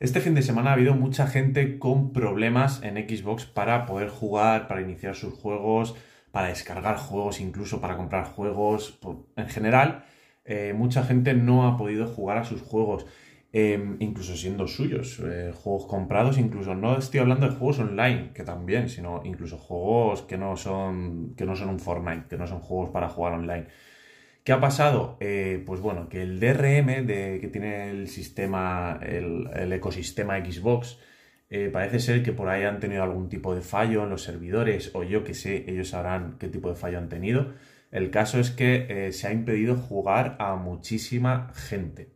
Este fin de semana ha habido mucha gente con problemas en Xbox para poder jugar, para iniciar sus juegos, para descargar juegos, incluso para comprar juegos. en general, eh, mucha gente no ha podido jugar a sus juegos, em, incluso siendo suyos, eh, juegos comprados, incluso no estoy hablando de juegos online, que también, sino incluso juegos que no son, que no son un Fortnite, que no son juegos para jugar online. ¿Qué ha pasado? Eh, pues bueno, que el DRM de, que tiene el sistema, el, ecosistema Xbox, eh, parece ser que por ahí han tenido algún tipo de fallo en los servidores, o yo que sé, ellos sabrán qué tipo de fallo han tenido. El caso es que eh, se ha impedido jugar a muchísima gente.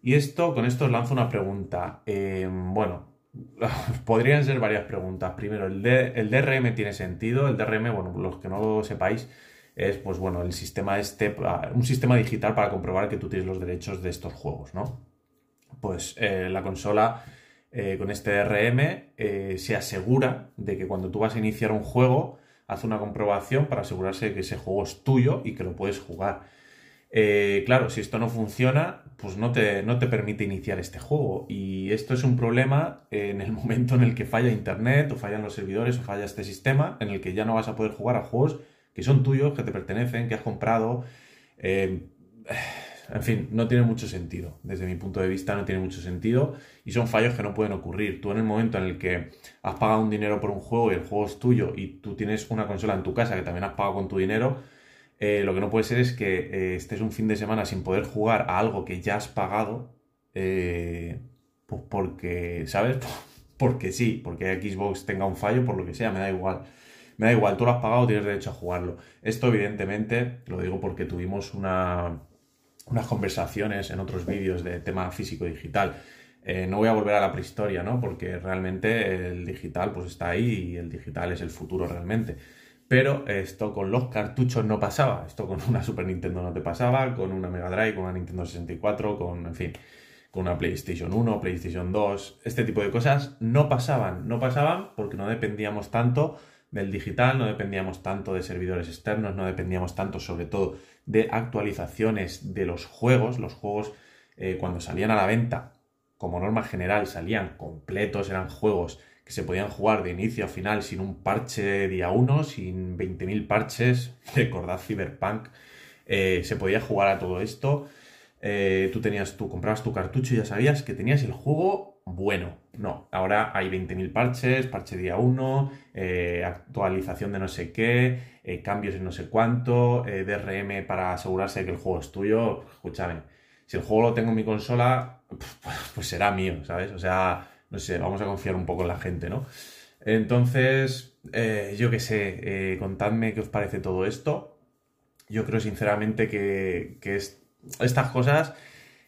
Y esto, con esto os lanzo una pregunta. Em, bueno, podrían ser varias preguntas. Primero, el, el DRM tiene sentido. El DRM, bueno, los que no lo sepáis, es pues bueno, el sistema este, ah, un sistema digital para comprobar que tú tienes los derechos de estos juegos, ¿no? Pues eh, la consola eh, con este RM eh, se asegura de que cuando tú vas a iniciar un juego, hace una comprobación para asegurarse de que ese juego es tuyo y que lo puedes jugar. claro, si esto no funciona, pues no te, no te, permite iniciar este juego. Y esto es un problema en el momento en el que falla Internet o fallan los servidores o falla este sistema, en el que ya no vas a poder jugar a juegos que son tuyos, que te pertenecen, que has comprado. Eh, en fin, no tiene mucho sentido. Desde mi punto de vista no tiene mucho sentido y son fallos que no pueden ocurrir. Tú en el momento en el que has pagado un dinero por un juego y el juego es tuyo y tú tienes una consola en tu casa que también has pagado con tu dinero, eh, lo que no puede ser es que eh, estés un fin de semana sin poder jugar a algo que ya has pagado, pues porque, ¿sabes? porque sí, porque Xbox tenga un fallo, por lo que sea, me da igual me da igual, tú lo has pagado, tienes derecho a jugarlo. Esto evidentemente, lo digo porque tuvimos una, unas conversaciones en otros vídeos de tema físico-digital. Eh, no voy a volver a la prehistoria, ¿no? Porque realmente el digital pues está ahí y el digital es el futuro realmente. Pero esto con los cartuchos no pasaba. Esto con una Super Nintendo no te pasaba, con una Mega Drive, con una Nintendo 64, con, en fin, con una PlayStation 1, PlayStation 2. Este tipo de cosas no pasaban. No pasaban porque no dependíamos tanto del digital, no dependíamos tanto de servidores externos, no dependíamos tanto sobre todo de actualizaciones de los juegos. Los juegos eh, cuando salían a la venta, como norma general, salían completos, eran juegos que se podían jugar de inicio a final sin un parche día 1, sin 20.000 parches, recordad Cyberpunk, eh, se podía jugar a todo esto. Eh, tú tenías, tú comprabas tu cartucho y ya sabías que tenías el juego bueno. No, ahora hay 20.000 parches, parche día 1, eh, actualización de no sé qué, eh, cambios en no sé cuánto, eh, DRM para asegurarse de que el juego es tuyo. Escúchame, si el juego lo tengo en mi consola, pues será mío, ¿sabes? O sea, no sé, vamos a confiar un poco en la gente, ¿no? Entonces, yo qué sé, contadme qué os parece todo esto. Yo creo sinceramente que, que es, estas cosas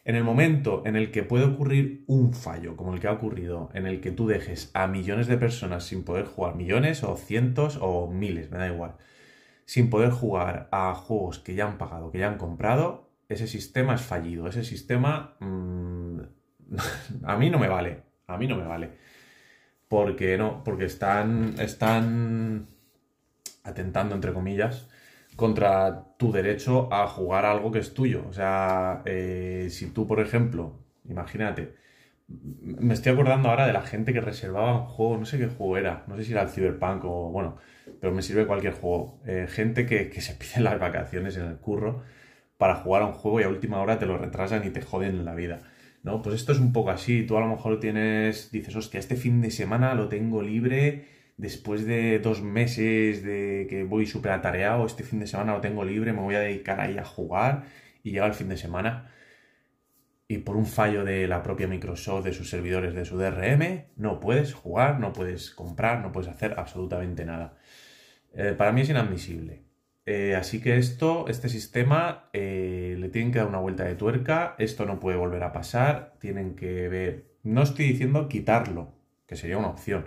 en el momento en el que puede ocurrir un fallo, como el que ha ocurrido, en el que tú dejes a millones de personas sin poder jugar, millones o cientos o miles, me da igual, sin poder jugar a juegos que ya han pagado, que ya han comprado, ese sistema es fallido, ese sistema mm, a mí no me vale, a mí no me vale. Porque no, porque están, están atentando, entre comillas, contra tu derecho a jugar algo que es tuyo. O sea, eh, si tú, por ejemplo, imagínate, me estoy acordando ahora de la gente que reservaba un juego, no sé qué juego era, no sé si era el Cyberpunk o bueno, pero me sirve cualquier juego. Eh, gente que, se pide las vacaciones en el curro para jugar a un juego y a última hora te lo retrasan y te joden en la vida. ¿No? Pues esto es un poco así. Tú a lo mejor tienes, dices, hostia, este fin de semana lo tengo libre después de dos meses de que voy súper atareado, este fin de semana lo tengo libre, me voy a dedicar ahí a jugar y llega el fin de semana y por un fallo de la propia Microsoft, de sus servidores, de su DRM, no puedes jugar, no puedes comprar, no puedes hacer absolutamente nada. Eh, para mí es inadmisible. Eh, así que esto, este sistema, eh, le tienen que dar una vuelta de tuerca, esto no puede volver a pasar, tienen que ver, no estoy diciendo quitarlo, que sería una opción,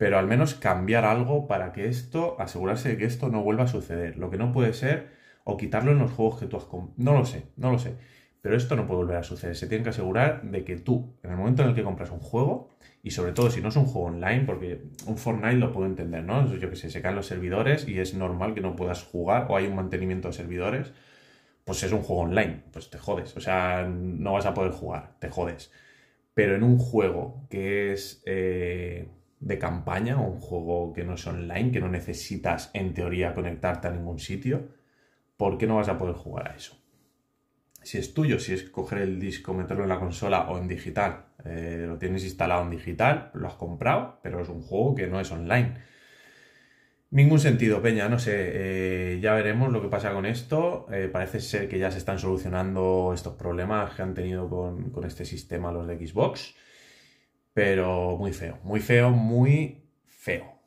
pero al menos cambiar algo para que esto, asegurarse de que esto no vuelva a suceder. Lo que no puede ser, o quitarlo en los juegos que tú has comprado. No lo sé, no lo sé. Pero esto no puede volver a suceder. Se tienen que asegurar de que tú, en el momento en el que compras un juego, y sobre todo si no es un juego online, porque un Fortnite lo puedo entender, ¿no? Yo que sé, se caen los servidores y es normal que no puedas jugar o hay un mantenimiento de servidores. Pues es un juego online, pues te jodes. O sea, no vas a poder jugar, te jodes. Pero en un juego que es. Eh, de campaña, un juego que no es online, que no necesitas en teoría conectarte a ningún sitio, ¿por qué no vas a poder jugar a eso? Si es tuyo, si es coger el disco, meterlo en la consola o en digital, eh, lo tienes instalado en digital, lo has comprado, pero es un juego que no es online. Ningún sentido, Peña, no sé, eh, ya veremos lo que pasa con esto. Eh, parece ser que ya se están solucionando estos problemas que han tenido con, con este sistema los de Xbox pero muy feo, muy feo, muy feo.